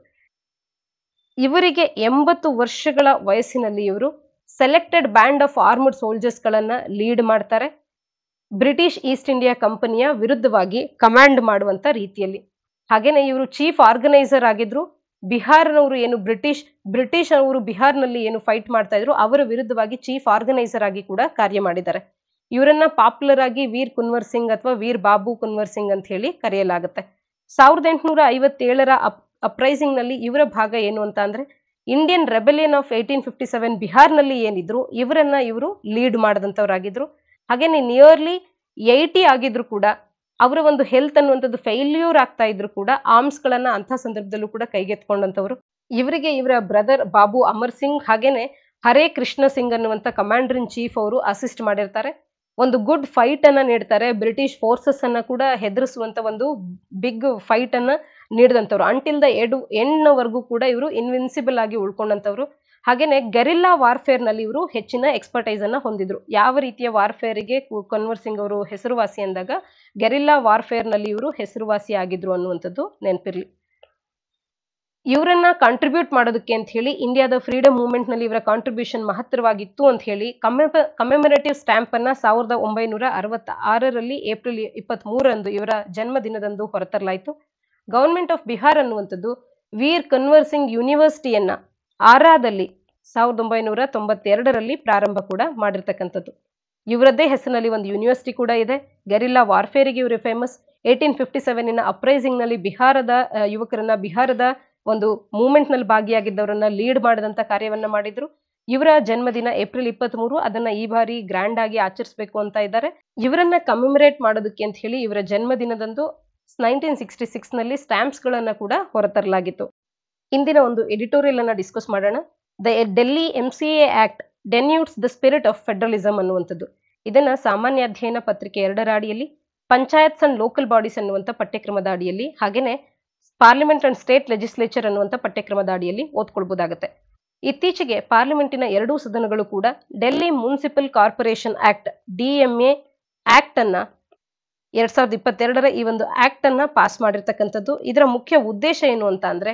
Speaker 1: ಇವರಿಗೆ ಎಂಬತ್ತು ವರ್ಷಗಳ ವಯಸ್ಸಿನಲ್ಲಿ ಇವರು ಸೆಲೆಕ್ಟೆಡ್ ಬ್ಯಾಂಡ್ ಆಫ್ ಆರ್ಮಡ್ ಗಳನ್ನ ಲೀಡ್ ಮಾಡ್ತಾರೆ ಬ್ರಿಟಿಷ್ ಈಸ್ಟ್ ಇಂಡಿಯಾ ಕಂಪನಿಯ ವಿರುದ್ಧವಾಗಿ ಕಮಾಂಡ್ ಮಾಡುವಂತ ರೀತಿಯಲ್ಲಿ ಹಾಗೇನೆ ಇವರು ಚೀಫ್ ಆರ್ಗನೈಸರ್ ಆಗಿದ್ರು ಬಿಹಾರ್ನವರು ಏನು ಬ್ರಿಟಿಷ್ ಬ್ರಿಟಿಷ್ ಅವರು ಬಿಹಾರ್ನಲ್ಲಿ ಏನು ಫೈಟ್ ಮಾಡ್ತಾ ಇದ್ರು ಅವರ ವಿರುದ್ಧವಾಗಿ ಚೀಫ್ ಆರ್ಗನೈಸರ್ ಆಗಿ ಕೂಡ ಕಾರ್ಯ ಮಾಡಿದ್ದಾರೆ ಇವರನ್ನ ಪಾಪ್ಯುಲರ್ ಆಗಿ ವೀರ್ ಕುನ್ವರ್ ಸಿಂಗ್ ಅಥವಾ ವೀರ್ ಬಾಬು ಕುನ್ವರ್ ಸಿಂಗ್ ಅಂತ ಹೇಳಿ ಕರೆಯಲಾಗುತ್ತೆ ಸಾವಿರದ ಎಂಟುನೂರ ಐವತ್ತೇಳರ ಅಪ್ರೈಸಿಂಗ್ ನಲ್ಲಿ ಇವರ ಭಾಗ ಏನು ಅಂತ ಅಂದ್ರೆ Indian rebellion of eighteen fifty seven ನಲ್ಲಿ ಏನಿದ್ರು ಇವರನ್ನ ಇವರು ಲೀಡ್ ಮಾಡಿದಂಥವ್ರಾಗಿದ್ರು ಹಾಗೇನೆ ನಿಯರ್ಲಿ ಏಯ್ಟಿ ಆಗಿದ್ರು ಕೂಡ ಅವರ ಒಂದು ಹೆಲ್ತ್ ಅನ್ನುವಂಥದ್ದು ಫೇಲ್ಯೂರ್ ಆಗ್ತಾ ಇದ್ರು ಕೂಡ ಆರ್ಮ್ಸ್ ಗಳನ್ನ ಅಂಥ ಸಂದರ್ಭದಲ್ಲೂ ಕೂಡ ಕೈಗೆತ್ಕೊಂಡಂಥವ್ರು ಇವರಿಗೆ ಇವರ ಬ್ರದರ್ ಬಾಬು ಅಮರ್ ಸಿಂಗ್ ಹಾಗೇನೆ ಹರೇ ಕೃಷ್ಣ ಸಿಂಗ್ ಅನ್ನುವಂಥ ಕಮಾಂಡರ್ ಇನ್ ಚೀಫ್ ಅವರು ಅಸಿಸ್ಟ್ ಮಾಡಿರ್ತಾರೆ ಒಂದು ಗುಡ್ ಫೈಟ್ ಅನ್ನ ನೀಡ್ತಾರೆ ಬ್ರಿಟಿಷ್ ಫೋರ್ಸಸ್ ಅನ್ನ ಕೂಡ ಹೆದರಿಸುವಂತ ಒಂದು ಬಿಗ್ ಫೈಟ್ ಅನ್ನ ನೀಡಿದಂಥವ್ರು ಅಂಟಿಲ್ ದ ಎಡು ಎಂಡ್ನವರೆಗೂ ಕೂಡ ಇವರು ಇನ್ವಿನ್ಸಿಬಲ್ ಆಗಿ ಉಳ್ಕೊಂಡಂಥವ್ರು ಹಾಗೇನೆ ಗೆರಿಲ್ಲಾ ವಾರ್ಫೇರ್ ನಲ್ಲಿ ಇವರು ಹೆಚ್ಚಿನ ಎಕ್ಸ್ಪರ್ಟೈಸ್ ಅನ್ನ ಹೊಂದಿದ್ರು ಯಾವ ರೀತಿಯ ವಾರ್ಫೇರ್ ಕನ್ವರ್ ಕನ್ವರ್ಸಿಂಗ್ ಅವರು ಹೆಸರುವಾಸಿ ಅಂದಾಗ ಗೆರಿಲ್ಲಾ ವಾರ್ಫೇರ್ ನಲ್ಲಿ ಇವರು ಹೆಸರುವಾಸಿ ಆಗಿದ್ರು ಅನ್ನುವಂಥದ್ದು ನೆನಪಿರ್ಲಿ ಇವರನ್ನ ಕಾಂಟ್ರಿಬ್ಯೂಟ್ ಮಾಡೋದಕ್ಕೆ ಅಂತ ಹೇಳಿ ಇಂಡಿಯಾದ ಫ್ರೀಡಮ್ ಮೂವ್ಮೆಂಟ್ ನಲ್ಲಿ ಇವರ ಕಾಂಟ್ರಿಬ್ಯೂಷನ್ ಮಹತ್ತರವಾಗಿತ್ತು ಅಂತ ಹೇಳಿ ಕಮೆಮರೇಟಿವ್ ಸ್ಟ್ಯಾಂಪ್ ಅನ್ನ ಸಾವಿರದ ಒಂಬೈನೂರ ಅರವತ್ತ ಆರರಲ್ಲಿ ಏಪ್ರಿಲ್ ಇಪ್ಪತ್ತ್ ಮೂರರಂದು ಇವರ ಜನ್ಮ ದಿನದಂದು ಹೊರತರಲಾಯಿತು ಗವರ್ಮೆಂಟ್ ಆಫ್ ಬಿಹಾರ್ ಅನ್ನುವಂಥದ್ದು ವೀರ್ ಕನ್ವರ್ಸಿಂಗ್ ಯೂನಿವರ್ಸಿಟಿಯನ್ನ ಆರಾದಲ್ಲಿ ಸಾವಿರದ ಒಂಬೈನೂರ ತೊಂಬತ್ತೆರಡರಲ್ಲಿ ಪ್ರಾರಂಭ ಕೂಡ ಮಾಡಿರ್ತಕ್ಕಂಥದ್ದು ಇವರದ್ದೇ ಹೆಸರಿನಲ್ಲಿ ಒಂದು ಯೂನಿವರ್ಸಿಟಿ ಕೂಡ ಇದೆ ಗೆರಿಲ್ಲಾ ವಾರ್ಫೇರಿಗೆ ಇವರು ಫೇಮಸ್ ಏಯ್ಟೀನ್ ಫಿಫ್ಟಿ ಸೆವೆನಿನ ಅಪ್ರೈಸಿಂಗ್ ನಲ್ಲಿ ಬಿಹಾರದ ಯುವಕರನ್ನ ಬಿಹಾರದ ಒಂದು ಮೂವ್ಮೆಂಟ್ ನಲ್ಲಿ ಭಾಗಿಯಾಗಿದ್ದವರನ್ನ ಲೀಡ್ ಮಾಡಿದಂತ ಕಾರ್ಯವನ್ನ ಮಾಡಿದ್ರು ಇವರ ಜನ್ಮದಿನ ಏಪ್ರಿಲ್ ಇಪ್ಪತ್ತ್ ಮೂರು ಅದನ್ನ ಈ ಬಾರಿ ಗ್ರ್ಯಾಂಡ್ ಆಗಿ ಆಚರಿಸಬೇಕು ಅಂತ ಇದ್ದಾರೆ ಇವರನ್ನ ಕಮ್ಯುಮರೇಟ್ ಮಾಡೋದಕ್ಕೆ ಅಂತ ಹೇಳಿ ಇವರ ಜನ್ಮದಿನದಂದು ನೈನ್ಟೀನ್ ಸಿಕ್ಸ್ಟಿ ಸಿಕ್ಸ್ನಲ್ಲಿ ಸ್ಟ್ಯಾಂಪ್ಸ್ಗಳನ್ನು ಕೂಡ ಹೊರತರಲಾಗಿತ್ತು ಇಂದಿನ ಒಂದು ಎಡಿಟೋರಿಯಲ್ ಅನ್ನು ಡಿಸ್ಕಸ್ ಮಾಡೋಣ the Delhi M C A act denudes the spirit of federalism ಅನ್ನುವಂಥದ್ದು ಇದನ್ನ ಸಾಮಾನ್ಯ ಅಧ್ಯಯನ ಪತ್ರಿಕೆ ಎರಡರ ಅಡಿಯಲ್ಲಿ ಪಂಚಾಯತ್ಸ್ ಅಂಡ್ ಲೋಕಲ್ ಬಾಡೀಸ್ ಅನ್ನುವಂಥ ಪಠ್ಯಕ್ರಮದ ಅಡಿಯಲ್ಲಿ ಹಾಗೆಯೇ ಪಾರ್ಲಿಮೆಂಟ್ ಅಂಡ್ ಸ್ಟೇಟ್ ಲೆಜಿಸ್ಲೇಚರ್ ಅನ್ನುವಂಥ ಪಠ್ಯಕ್ರಮದ ಅಡಿಯಲ್ಲಿ ಓದ್ಕೊಳ್ಬೋದಾಗುತ್ತೆ ಇತ್ತೀಚೆಗೆ ಪಾರ್ಲಿಮೆಂಟಿನ ಎರಡೂ ಸದನಗಳು ಕೂಡ Delhi municipal corporation act D M A act ಅನ್ನ ಎರಡ್ ಸಾವಿರದ ಇಪ್ಪತ್ತೆರಡರ ಈ ಒಂದು ಆಕ್ಟ್ ಅನ್ನ ಪಾಸ್ ಮಾಡಿರ್ತಕ್ಕಂಥದ್ದು ಇದರ ಮುಖ್ಯ ಉದ್ದೇಶ ಏನು ಅಂತ ಅಂದ್ರೆ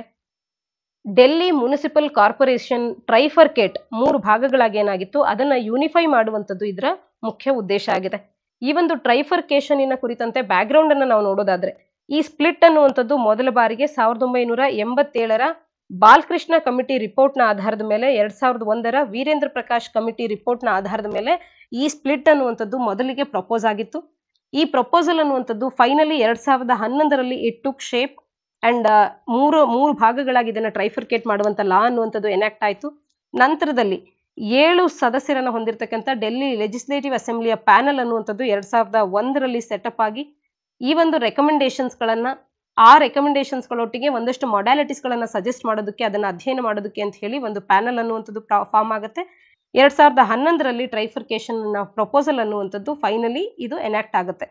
Speaker 1: ಡೆಲ್ಲಿ ಮುನಿಸಿಪಲ್ ಕಾರ್ಪೊರೇಷನ್ ಟ್ರೈಫರ್ಕೇಟ್ ಮೂರು ಭಾಗಗಳಾಗಿ ಏನಾಗಿತ್ತು ಅದನ್ನ ಯೂನಿಫೈ ಮಾಡುವಂಥದ್ದು ಇದರ ಮುಖ್ಯ ಉದ್ದೇಶ ಆಗಿದೆ ಈ ಒಂದು ಟ್ರೈಫರ್ಕೇಷನಿನ ಕುರಿತಂತೆ ಬ್ಯಾಕ್ ಗ್ರೌಂಡ್ ಅನ್ನ ನಾವು ನೋಡೋದಾದ್ರೆ ಈ ಸ್ಪ್ಲಿಟ್ ಅನ್ನುವಂಥದ್ದು ಮೊದಲ ಬಾರಿಗೆ ಸಾವಿರದ ಒಂಬೈನೂರ ಎಂಬತ್ತೇಳರ ಬಾಲಕೃಷ್ಣ ಕಮಿಟಿ ರಿಪೋರ್ಟ್ನ ಆಧಾರದ ಮೇಲೆ ಎರಡ್ ಸಾವಿರದ ಒಂದರ ವೀರೇಂದ್ರ ಪ್ರಕಾಶ್ ಕಮಿಟಿ ರಿಪೋರ್ಟ್ನ ಆಧಾರದ ಮೇಲೆ ಈ ಸ್ಪ್ಲಿಟ್ ಅನ್ನುವಂಥದ್ದು ಮೊದಲಿಗೆ ಪ್ರಪೋಸ್ ಆಗಿತ್ತು ಈ ಪ್ರಪೋಸಲ್ ಅನ್ನುವಂಥದ್ದು ಫೈನಲಿ ಎರಡ್ ಸಾವಿರದ ಹನ್ನೊಂದರಲ್ಲಿ ಇಟ್ ಟುಕ್ ಶೇಪ್ ಅಂಡ್ ಮೂರು ಮೂರು ಭಾಗಗಳಾಗಿ ಇದನ್ನ ಟ್ರೈಫರ್ಕೇಟ್ ಮಾಡುವಂತ ಲಾ ಅನ್ನುವಂಥದ್ದು ಎನಾಕ್ಟ್ ಆಯಿತು ನಂತರದಲ್ಲಿ ಏಳು ಸದಸ್ಯರನ್ನು ಹೊಂದಿರತಕ್ಕಂಥ ಡೆಲ್ಲಿ ಲೆಜಿಸ್ಲೇಟಿವ್ ಅಸೆಂಬ್ಲಿಯ ಪ್ಯಾನಲ್ ಅನ್ನುವಂಥದ್ದು ಎರಡ್ ಸಾವಿರದ ಒಂದರಲ್ಲಿ ಸೆಟಪ್ ಆಗಿ ಈ ಒಂದು ರೆಕಮೆಂಡೇಶನ್ಸ್ಗಳನ್ನು ಆ ರೆಕಮೆಂಡೇಶನ್ಸ್ಗಳೊಟ್ಟಿಗೆ ಒಂದಷ್ಟು ಮೊಡಾಲಿಟೀಸ್ಗಳನ್ನು ಸಜೆಸ್ಟ್ ಮಾಡೋದಕ್ಕೆ ಅದನ್ನು ಅಧ್ಯಯನ ಮಾಡೋದಕ್ಕೆ ಅಂತ ಹೇಳಿ ಒಂದು ಪ್ಯಾನಲ್ ಅನ್ನುವಂಥದ್ದು ಫಾರ್ಮ್ ಆಗುತ್ತೆ ಎರಡ್ ಸಾವಿರದ ಹನ್ನೊಂದರಲ್ಲಿ ಟ್ರೈಫರ್ಕೇಶನ್ ಪ್ರಪೋಸಲ್ ಅನ್ನುವಂಥದ್ದು ಫೈನಲಿ ಇದು ಎನಾಕ್ಟ್ ಆಗುತ್ತೆ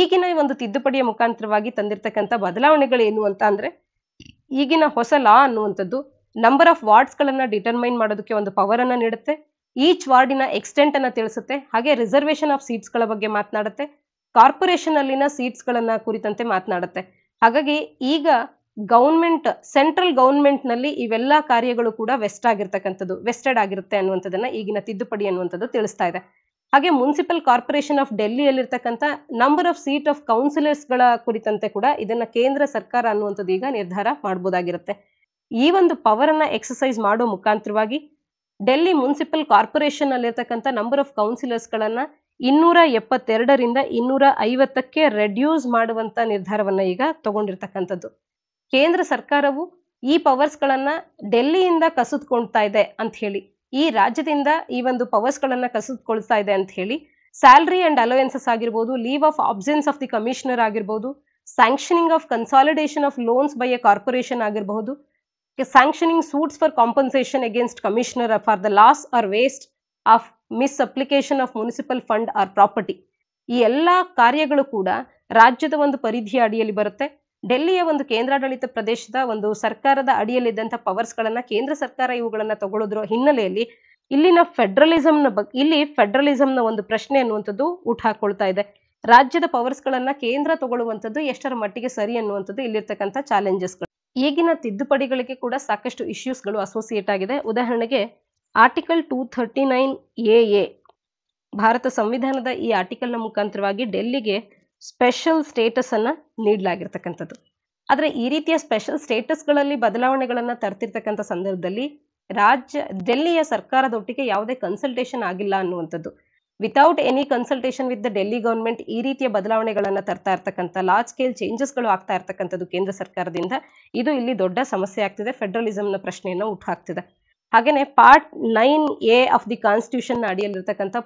Speaker 1: ಈಗಿನ ಒಂದು ತಿದ್ದುಪಡಿಯ ಮುಖಾಂತರವಾಗಿ ತಂದಿರತಕ್ಕಂಥ ಬದಲಾವಣೆಗಳು ಏನು ಅಂತ ಅಂದ್ರೆ ಈಗಿನ ಹೊಸ ಲಾ ಅನ್ನುವಂಥದ್ದು ನಂಬರ್ ಆಫ್ ವಾರ್ಡ್ಸ್ ಗಳನ್ನ ಡಿಟರ್ಮೈನ್ ಮಾಡೋದಕ್ಕೆ ಒಂದು ಪವರ್ ಅನ್ನ ನೀಡುತ್ತೆ ಈಚ್ ವಾರ್ಡಿನ ಎಕ್ಸ್ಟೆಂಟ್ ಅನ್ನ ತಿಳಿಸುತ್ತೆ ಹಾಗೆ ರಿಸರ್ವೇಶನ್ ಆಫ್ ಸೀಟ್ಸ್ ಗಳ ಬಗ್ಗೆ ಮಾತನಾಡುತ್ತೆ ಕಾರ್ಪೊರೇಷನ್ ಅಲ್ಲಿನ ಸೀಟ್ಸ್ ಗಳನ್ನ ಕುರಿತಂತೆ ಮಾತನಾಡುತ್ತೆ ಹಾಗಾಗಿ ಈಗ ಗೌರ್ಮೆಂಟ್ ಸೆಂಟ್ರಲ್ ಗೌರ್ಮೆಂಟ್ ನಲ್ಲಿ ಇವೆಲ್ಲ ಕಾರ್ಯಗಳು ಕೂಡ ವೆಸ್ಟ್ ಆಗಿರ್ತಕ್ಕಂಥದ್ದು ವೆಸ್ಟೆಡ್ ಆಗಿರುತ್ತೆ ಅನ್ನುವಂಥದ್ದನ್ನ ಈಗಿನ ತಿದ್ದುಪಡಿ ಅನ್ನುವಂಥದ್ದು ತಿಳಿಸ್ತಾ ಇದೆ ಹಾಗೆ ಮುನ್ಸಿಪಲ್ ಕಾರ್ಪೊರೇಷನ್ ಆಫ್ ಡೆಲ್ಲಿಯಲ್ಲಿರ್ತಕ್ಕಂಥ number of seat of councillors ಗಳ ಕುರಿತಂತೆ ಕೂಡ ಇದನ್ನ ಕೇಂದ್ರ ಸರ್ಕಾರ ಅನ್ನುವಂಥದ್ದು ಈಗ ನಿರ್ಧಾರ ಮಾಡಬಹುದಾಗಿರುತ್ತೆ ಈ ಒಂದು ಪವರ್ ಅನ್ನ ಎಕ್ಸಸೈಸ್ ಮಾಡೋ ಮುಖಾಂತರವಾಗಿ ಡೆಲ್ಲಿ ಮುನ್ಸಿಪಲ್ ಕಾರ್ಪೊರೇಷನ್ ಅಲ್ಲಿರ್ತಕ್ಕಂಥ ನಂಬರ್ ಆಫ್ ಕೌನ್ಸಿಲರ್ಸ್ ಗಳನ್ನ ಇನ್ನೂರ ಎಪ್ಪತ್ತೆರಡರಿಂದ ಇನ್ನೂರ ಐವತ್ತಕ್ಕೆ ರೆಡ್ಯೂಸ್ ಮಾಡುವಂತ ನಿರ್ಧಾರವನ್ನ ಈಗ ತಗೊಂಡಿರ್ತಕ್ಕಂಥದ್ದು ಕೇಂದ್ರ ಸರ್ಕಾರವು ಈ ಪವರ್ಸ್ ಗಳನ್ನ ಡೆಲ್ಲಿಯಿಂದ ಕಸಿದುಕೊಳ್ತಾ ಇದೆ ಅಂತ ಹೇಳಿ ಈ ರಾಜ್ಯದಿಂದ ಈ ಒಂದು ಪವರ್ಸ್ ಗಳನ್ನ ಕಸುತ್ಕೊಳ್ತಾ ಇದೆ ಅಂತ ಹೇಳಿ ಸ್ಯಾಲರಿ ಅಂಡ್ ಅಲೋವೆನ್ಸಸ್ ಆಗಿರ್ಬೋದು leave of absence of the commissioner ಆಗಿರ್ಬೋದು sanctioning of consolidation of loans by a corporation ಆಗಿರಬಹುದು sanctioning suits for compensation against commissioner for the loss or waste of misapplication of municipal fund or property ಈ ಎಲ್ಲಾ ಕಾರ್ಯಗಳು ಕೂಡ ರಾಜ್ಯದ ಒಂದು ಪರಿಧಿಯ ಅಡಿಯಲ್ಲಿ ಬರುತ್ತೆ ಡೆಲ್ಲಿಯ ಒಂದು ಕೇಂದ್ರಾಡಳಿತ ಪ್ರದೇಶದ ಒಂದು ಸರ್ಕಾರದ ಅಡಿಯಲ್ಲಿದ್ದಂಥ ಗಳನ್ನ ಕೇಂದ್ರ ಸರ್ಕಾರ ಇವುಗಳನ್ನ ತಗೊಳ್ಳೋದ್ರ ಹಿನ್ನೆಲೆಯಲ್ಲಿ ಇಲ್ಲಿನ ಫೆಡರಲಿಸಂನ ಬಗ್ಗೆ ಇಲ್ಲಿ ಫೆಡರಲಿಸಂನ ಒಂದು ಪ್ರಶ್ನೆ ಅನ್ನುವಂಥದ್ದು ಊಟ ಹಾಕೊಳ್ತಾ ಇದೆ ರಾಜ್ಯದ ಪವರ್ಸ್ ಗಳನ್ನ ಕೇಂದ್ರ ತಗೊಳ್ಳುವಂಥದ್ದು ಎಷ್ಟರ ಮಟ್ಟಿಗೆ ಸರಿ ಅನ್ನುವಂಥದ್ದು ಇಲ್ಲಿರ್ತಕ್ಕಂಥ ಚಾಲೆಂಜಸ್ಗಳು ಈಗಿನ ತಿದ್ದುಪಡಿಗಳಿಗೆ ಕೂಡ ಸಾಕಷ್ಟು ಇಶ್ಯೂಸ್ಗಳು ಅಸೋಸಿಯೇಟ್ ಆಗಿದೆ ಉದಾಹರಣೆಗೆ article two thirty nine A ಭಾರತ ಸಂವಿಧಾನದ ಈ ಆರ್ಟಿಕಲ್ನ ಮುಖಾಂತರವಾಗಿ ಡೆಲ್ಲಿಗೆ ಸ್ಪೆಷಲ್ ಸ್ಟೇಟಸ್ ಅನ್ನ ನೀಡಲಾಗಿರ್ತಕ್ಕಂಥದ್ದು ಆದರೆ ಈ ರೀತಿಯ ಸ್ಪೆಷಲ್ ಸ್ಟೇಟಸ್ಗಳಲ್ಲಿ ಬದಲಾವಣೆಗಳನ್ನು ತರ್ತಿರ್ತಕ್ಕಂಥ ಸಂದರ್ಭದಲ್ಲಿ ರಾಜ್ಯ ಡೆಲ್ಲಿಯ ಸರ್ಕಾರದೊಟ್ಟಿಗೆ ಯಾವುದೇ ಕನ್ಸಲ್ಟೇಷನ್ ಆಗಿಲ್ಲ ಅನ್ನುವಂಥದ್ದು without any consultation with the Delhi government ಈ ರೀತಿಯ ಬದಲಾವಣೆಗಳನ್ನು ತರ್ತಾ ಇರ್ತಕ್ಕಂಥ ಲಾರ್ಜ್ ಸ್ಕೇಲ್ ಚೇಂಜಸ್ಗಳು ಆಗ್ತಾ ಇರ್ತಕ್ಕಂಥದ್ದು ಕೇಂದ್ರ ಸರ್ಕಾರದಿಂದ ಇದು ಇಲ್ಲಿ ದೊಡ್ಡ ಸಮಸ್ಯೆ ಆಗ್ತಿದೆ ಫೆಡರಲಿಸಂನ ಪ್ರಶ್ನೆಯನ್ನು ಹುಟ್ಟಾಕ್ತಿದೆ ಹಾಗೆಯೇ part nine A of the constitution ಅಡಿಯಲ್ಲಿರ್ತಕ್ಕಂಥ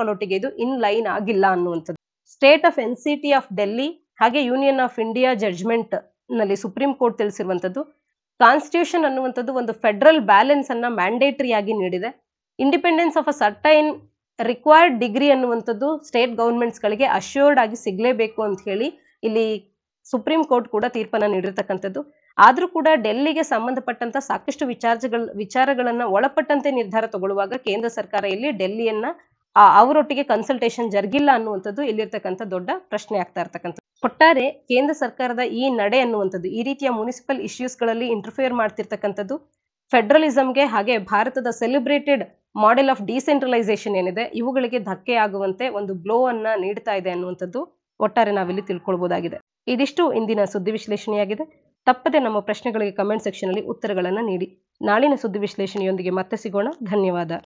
Speaker 1: ಗಳೊಟ್ಟಿಗೆ ಇದು ಇನ್ ಲೈನ್ ಆಗಿಲ್ಲ ಅನ್ನುವಂಥದ್ದು state of N C of Delhi ಹಾಗೆ ಯೂನಿಯನ್ ಆಫ್ ಇಂಡಿಯಾ ಜಡ್ಜ್ಮೆಂಟ್ ನಲ್ಲಿ ಸುಪ್ರೀಂ ಕೋರ್ಟ್ ತಿಳಿಸಿರುವಂತದ್ದು ಕಾನ್ಸ್ಟಿಟ್ಯೂಷನ್ ಅನ್ನುವಂಥದ್ದು ಒಂದು ಫೆಡರಲ್ ಬ್ಯಾಲೆನ್ಸ್ ಅನ್ನ ಮ್ಯಾಂಡೇಟರಿ ಆಗಿ ನೀಡಿದೆ independence of a certain required degree ಅನ್ನುವಂಥದ್ದು ಸ್ಟೇಟ್ ಗಳಿಗೆ ಅಶ್ಯೂರ್ಡ್ ಆಗಿ ಸಿಗಲೇಬೇಕು ಅಂತ ಹೇಳಿ ಇಲ್ಲಿ ಸುಪ್ರೀಂ ಕೋರ್ಟ್ ಕೂಡ ತೀರ್ಪನ್ನ ನೀಡಿರ್ತಕ್ಕಂಥದ್ದು ಆದರೂ ಕೂಡ ಡೆಲ್ಲಿಗೆ ಸಂಬಂಧಪಟ್ಟಂತ ಸಾಕಷ್ಟು ವಿಚಾರಗಳ ವಿಚಾರಗಳನ್ನ ಒಳಪಟ್ಟಂತೆ ನಿರ್ಧಾರ ತಗೊಳ್ಳುವಾಗ ಕೇಂದ್ರ ಸರ್ಕಾರ ಇಲ್ಲಿ ಡೆಲ್ಲಿಯನ್ನ ಅವರೊಟ್ಟಿಗೆ ಕನ್ಸಲ್ಟೇಷನ್ ಜರುಗಿಲ್ಲ ಅನ್ನುವಂಥದ್ದು ಇಲ್ಲಿರ್ತಕ್ಕಂಥ ದೊಡ್ಡ ಪ್ರಶ್ನೆ ಆಗ್ತಾ ಇರ್ತಕ್ಕಂಥದ್ದು ಒಟ್ಟಾರೆ ಕೇಂದ್ರ ಸರ್ಕಾರದ ಈ ನಡೆ ಅನ್ನುವಂಥದ್ದು ಈ ರೀತಿಯ ಮುನಿಸಿಪಲ್ ಇಶ್ಯೂಸ್ಗಳಲ್ಲಿ ಇಂಟರ್ಫಿಯರ್ ಮಾಡ್ತಿರ್ತಕ್ಕಂಥದ್ದು ಫೆಡರಲಿಸಮ್ಗೆ ಹಾಗೆ ಭಾರತದ ಸೆಲೆಬ್ರೇಟೆಡ್ ಮಾಡೆಲ್ ಆಫ್ ಡಿಸೆಂಟ್ರಲೈಸೇಷನ್ ಏನಿದೆ ಇವುಗಳಿಗೆ ಧಕ್ಕೆ ಆಗುವಂತೆ ಒಂದು ಗ್ಲೋ ಅನ್ನ ನೀಡ್ತಾ ಇದೆ ಅನ್ನುವಂಥದ್ದು ಒಟ್ಟಾರೆ ನಾವಿಲ್ಲಿ ತಿಳ್ಕೊಳ್ಬಹುದಾಗಿದೆ ಇದಿಷ್ಟು ಇಂದಿನ ಸುದ್ದಿ ವಿಶ್ಲೇಷಣೆಯಾಗಿದೆ ತಪ್ಪದೆ ನಮ್ಮ ಪ್ರಶ್ನೆಗಳಿಗೆ ಕಮೆಂಟ್ ಸೆಕ್ಷನ್ ಅಲ್ಲಿ ಉತ್ತರಗಳನ್ನು ನೀಡಿ ನಾಳಿನ ಸುದ್ದಿ ವಿಶ್ಲೇಷಣೆಯೊಂದಿಗೆ ಮತ್ತೆ ಸಿಗೋಣ ಧನ್ಯವಾದ